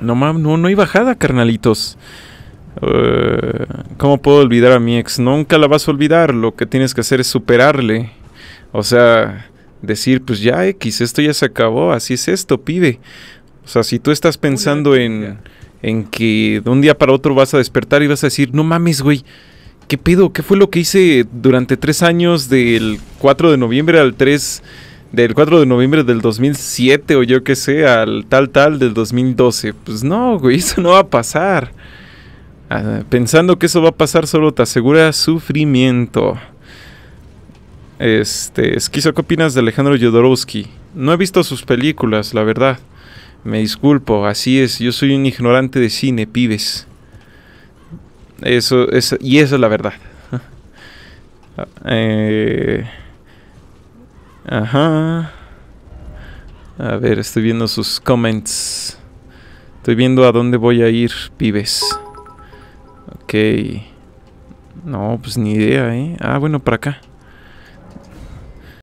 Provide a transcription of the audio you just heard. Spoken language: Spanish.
No mames, no, no hay bajada, carnalitos. Eh, ¿Cómo puedo olvidar a mi ex? Nunca la vas a olvidar. Lo que tienes que hacer es superarle. O sea, decir, pues ya X, esto ya se acabó. Así es esto, pibe. O sea, si tú estás pensando en, en que de un día para otro vas a despertar y vas a decir, no mames, güey. ¿Qué pedo? ¿Qué fue lo que hice durante tres años del 4 de noviembre al 3 del 4 de noviembre del 2007 o yo qué sé, al tal tal del 2012. Pues no, güey, eso no va a pasar. Ah, pensando que eso va a pasar solo te asegura sufrimiento. Este, Esquizo, ¿qué opinas de Alejandro Jodorowsky? No he visto sus películas, la verdad. Me disculpo, así es, yo soy un ignorante de cine, pibes. Eso, y eso es la verdad. Ah, eh... Ajá. A ver, estoy viendo sus comments. Estoy viendo a dónde voy a ir, pibes. Ok. No, pues ni idea, ¿eh? Ah, bueno, para acá.